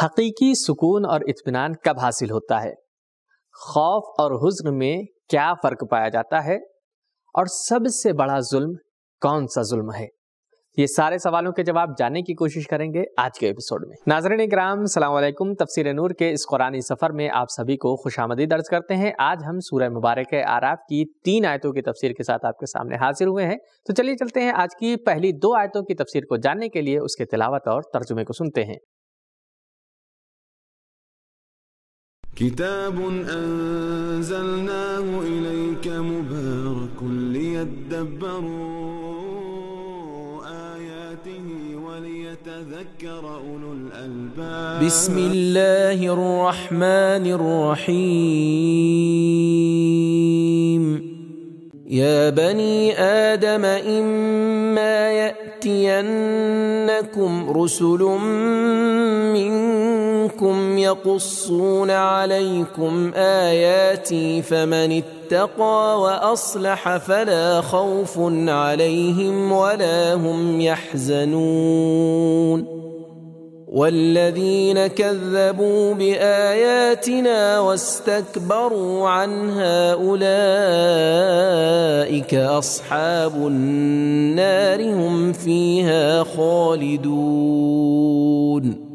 हकीकी सुकून और इत्मीनान कब हासिल होता है खौफ और हुज्न में क्या फ़र्क पाया जाता है और सबसे बड़ा जुल्म कौन सा जुल्म है ये सारे सवालों के जवाब जानने की कोशिश करेंगे आज के एपिसोड में नाजरन कराम सलामकुम तफसर नूर के इस कुरानी सफ़र में आप सभी को खुश आमदी दर्ज करते हैं आज हम सूर्य मुबारक आराफ की तीन आयतों की तफसीर के साथ आपके सामने हाजिर हुए हैं तो चलिए चलते हैं आज की पहली दो आयतों की तफसीर को जानने के लिए उसके तिलावत और तर्जुमे को सुनते हैं كتاب أنزلناه إليك مبارك ليدبروا آياته وليتذكر أولو الألباب بسم الله الرحمن الرحيم يا بني آدم إما يأتينكم رسل منكم منكم يقصون عليكم آياتي فمن اتقى وأصلح فلا خوف عليهم ولا هم يحزنون والذين كذبوا بآياتنا واستكبروا عنها أولئك أصحاب النار هم فيها خالدون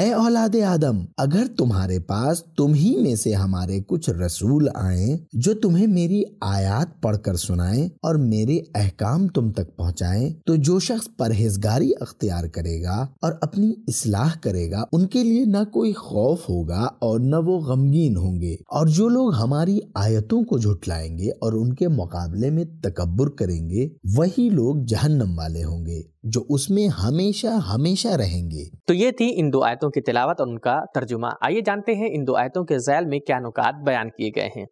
ए औलाद आदम अगर तुम्हारे पास तुम ही में से हमारे कुछ रसूल आए जो तुम्हें मेरी आयात पढ़कर सुनाए और मेरे अहकाम तुम तक पहुँचाए तो जो शख्स परहेजगारी अख्तियार करेगा और अपनी इसलाह करेगा उनके लिए न कोई खौफ होगा और न वो गमगीन होंगे और जो लोग हमारी आयतों को झुटलाएंगे और उनके मुकाबले में तकबर करेंगे वही लोग जहन्नम वाले होंगे जो उसमें हमेशा हमेशा रहेंगे तो ये थी इन दो आयतों की तिलावत और उनका तर्जुमा आइए जानते हैं इन दो आयतों के जैल में क्या नुकात बयान किए गए हैं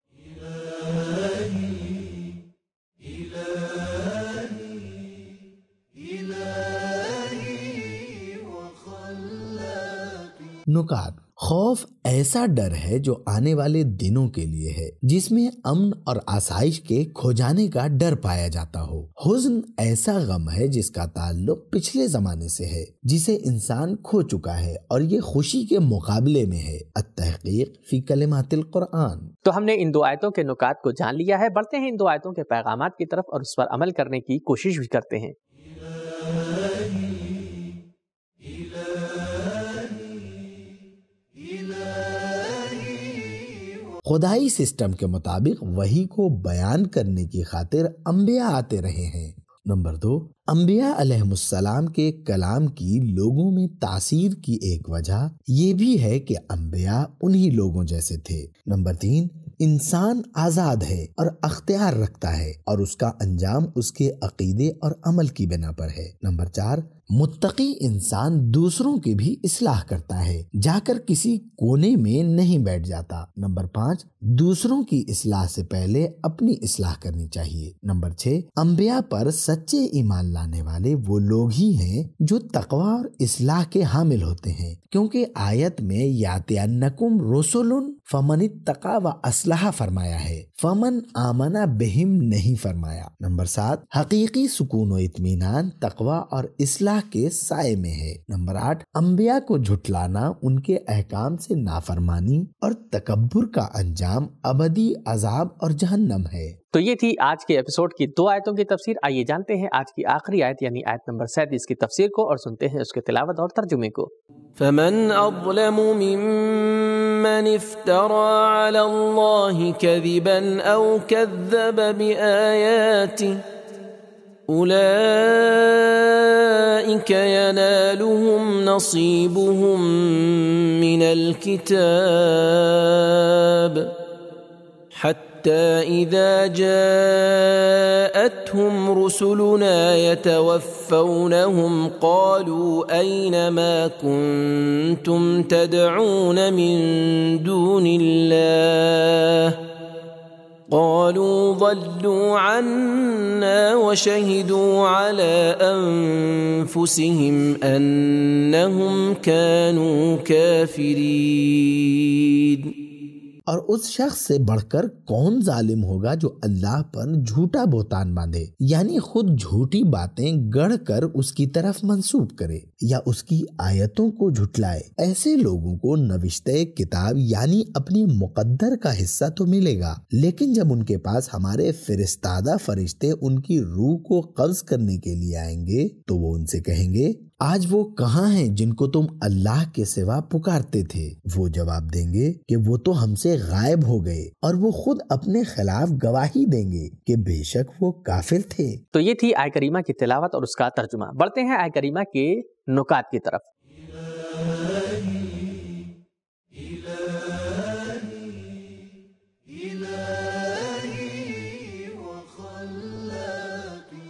नुकात खौफ ऐसा डर है जो आने वाले दिनों के लिए है जिसमें अमन और आसाइश के खो जाने का डर पाया जाता हो हुजन ऐसा गम है जिसका ताल्लुक पिछले जमाने से है जिसे इंसान खो चुका है और ये खुशी के मुकाबले में है तहकीक फी कलमातिल कुरान तो हमने इन दो आयतों के नुकात को जान लिया है बढ़ते हैं इन दो आयतों के पैगाम की तरफ और उस पर अमल करने की कोशिश भी करते हैं खुदाई सिस्टम के मुताबिक वही को बयान करने की खातिर अम्बिया आते रहे हैं नंबर दो अम्बिया अलहसलाम के कलाम की लोगों में तासीर की एक वजह यह भी है कि अम्बिया उन्हीं लोगों जैसे थे नंबर तीन इंसान आज़ाद है और अख्तियार रखता है और उसका अंजाम उसके अकीदे और अमल की बिना पर है नंबर चार मुत्तकी इंसान दूसरों की भी इसलाह करता है जाकर किसी कोने में नहीं बैठ जाता नंबर पाँच दूसरों की इसलाह से पहले अपनी इसलाह करनी चाहिए नंबर छह अम्बिया पर सच्चे ईमान लाने वाले वो लोग ही हैं जो तकवा और इसलाह के हामिल होते हैं क्योंकि आयत में यातिया नकुम रसुलन फमन तका व असलाह फरमाया है फमन आमना बेहिम नहीं फरमाया नंबर सात हकीकी सुकून व इतमान तकवा और इसलाह अल्लाह के साय में है नंबर आठ अम्बिया को झुटलाना उनके अहकाम से नाफरमानी और तकबर का अंजाम अबदी अजाब और जहन्नम है तो ये थी आज के एपिसोड की दो आयतों की तफसीर आइए जानते हैं आज की आखिरी आयत यानी आयत नंबर सैतीस की तफसीर को और सुनते हैं उसके तिलावत और तर्जुमे को فمن أظلم ممن افترى على الله كذبا أو كذب بآياته أولئك أولئك ينالهم نصيبهم من الكتاب حتى إذا جاءتهم رسلنا يتوفونهم قالوا أين ما كنتم تدعون من دون الله قالوا ضلوا عنا وشهدوا على انفسهم انهم كانوا كافرين और उस शख्स से बढ़कर कौन जालिम होगा जो अल्लाह पर झूठा बोतान बांधे यानी खुद झूठी बातें गढ़ कर उसकी तरफ मंसूब करे या उसकी आयतों को झुटलाए ऐसे लोगों को नविश्त किताब यानी अपनी मुकद्दर का हिस्सा तो मिलेगा लेकिन जब उनके पास हमारे फिरिस्तादा फरिश्ते उनकी रूह को कब्ज करने के लिए आएंगे तो वो उनसे कहेंगे आज वो कहाँ हैं जिनको तुम अल्लाह के सिवा पुकारते थे वो जवाब देंगे कि वो तो हमसे गायब हो गए और वो खुद अपने खिलाफ गवाही देंगे कि बेशक वो काफिर थे तो ये थी आय करीमा की तिलावत और उसका तर्जुमा बढ़ते हैं आय करीमा के नुकात की तरफ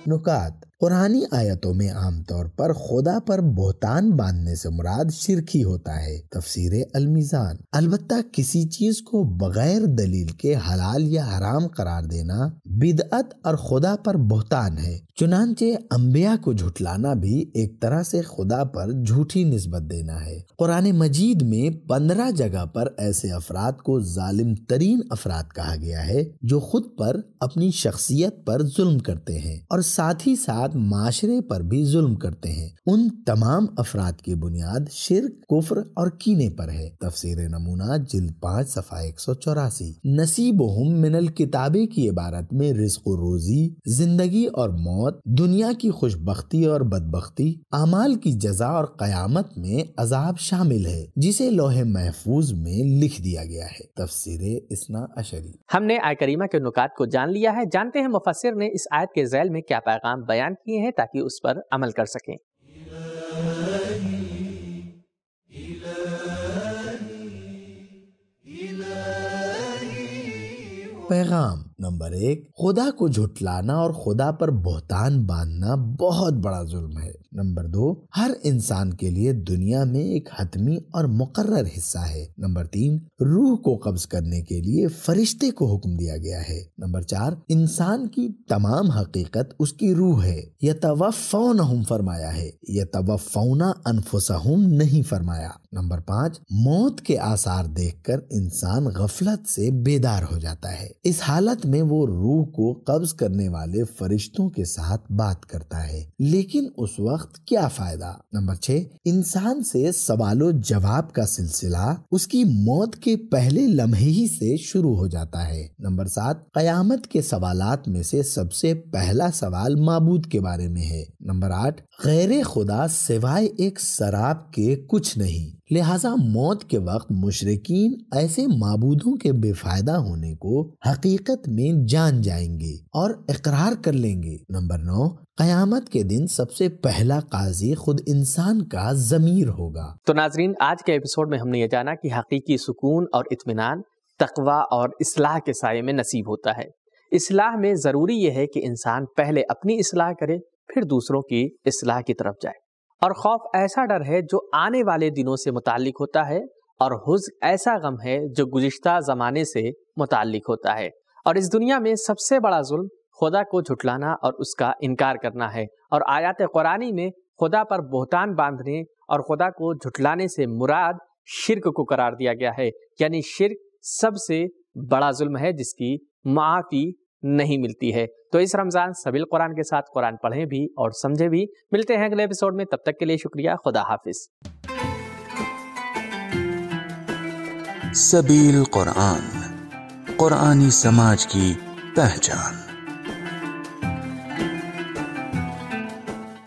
नुकात कुरानी आयतों में आमतौर पर खुदा पर बोहतान बांधने से मुराद शिरकी होता है तफसीर अलमिजान अलबत् किसी चीज को बगैर दलील के हलाल या हराम करार देना बिदअत और खुदा पर बोहतान है चुनानचे अम्बिया को झुठलाना भी एक तरह से खुदा पर झूठी नस्बत देना है कुरान मजीद में पंद्रह जगह पर ऐसे अफराद को जालिम तरीन अफराद कहा गया है जो खुद पर अपनी शख्सियत पर जुल्म करते हैं और साथ ही साथ साथ माशरे पर भी जुल्म करते हैं उन तमाम अफराद की बुनियाद शिर कुफर और कीने पर है तफसीर नमूना जिल पाँच सफा एक सौ चौरासी नसीब मिनल किताबे की इबारत में रिस्क रोजी जिंदगी और मौत दुनिया की खुशबख्ती और बदबख्ती अमाल की जजा और कयामत में अजाब शामिल है जिसे लोहे महफूज में लिख दिया गया है तफसर इसना अशरी हमने आय करीमा के नुकात को जान लिया है जानते हैं मुफसर ने इस आयत के जैल में क्या पैगाम बयान किए हैं ताकि उस पर अमल कर सकें पैगाम नंबर एक खुदा को झुटलाना और खुदा पर बोहतान बांधना बहुत बड़ा जुल्म है नंबर दो हर इंसान के लिए दुनिया में एक हतमी और मुकर्र हिस्सा है नंबर तीन रूह को कब्ज करने के लिए फरिश्ते को हुक्म दिया गया है नंबर चार इंसान की तमाम हकीकत उसकी रूह है यह तवफ़ौन हम फरमाया है यह तवफ़ौना अनफुसहुम नहीं फरमाया नंबर पाँच मौत के आसार देखकर इंसान गफलत से बेदार हो जाता है इस हालत में वो रूह को कब्ज करने वाले फरिश्तों के साथ बात करता है लेकिन उस वक्त वक्त क्या फायदा नंबर छह इंसान से सवालों जवाब का सिलसिला उसकी मौत के पहले लम्हे ही से शुरू हो जाता है नंबर सात कयामत के सवाल में से सबसे पहला सवाल मबूद के बारे में है नंबर आठ गैर खुदा सिवाय एक शराब के कुछ नहीं लिहाजा मौत के वक्त मुशरकिन ऐसे मबूदों के बेफायदा होने को हकीकत में जान जाएंगे और इकरार कर लेंगे नंबर नौ कयामत के दिन सबसे पहला काजी खुद इंसान का जमीर होगा तो नाजरीन आज के एपिसोड में हमने ये जाना कि हकीकी सुकून और इतमान तकवा और इसलाह के साय में नसीब होता है इसलाह में ज़रूरी यह है कि इंसान पहले अपनी इसलाह करे फिर दूसरों की इसलाह की तरफ जाए और खौफ ऐसा डर है जो आने वाले दिनों से मुतालिक होता है और हुज़ ऐसा गम है जो गुज्तर ज़माने से मुतल होता है और इस दुनिया में सबसे बड़ा जुल्म खुदा को झुटलाना और उसका इनकार करना है और आयात कुरानी में खुदा पर बोहतान बांधने और खुदा को झुटलाने से मुराद शिरक को करार दिया गया है यानी शिरक सबसे बड़ा जुल्म है जिसकी माफ़ी नहीं मिलती है तो इस रमज़ान सबिल कुरान के साथ कुरान पढ़ें भी और समझें भी मिलते हैं अगले एपिसोड में तब तक के लिए शुक्रिया खुदा हाफिज सबील कुरान कुरानी समाज की पहचान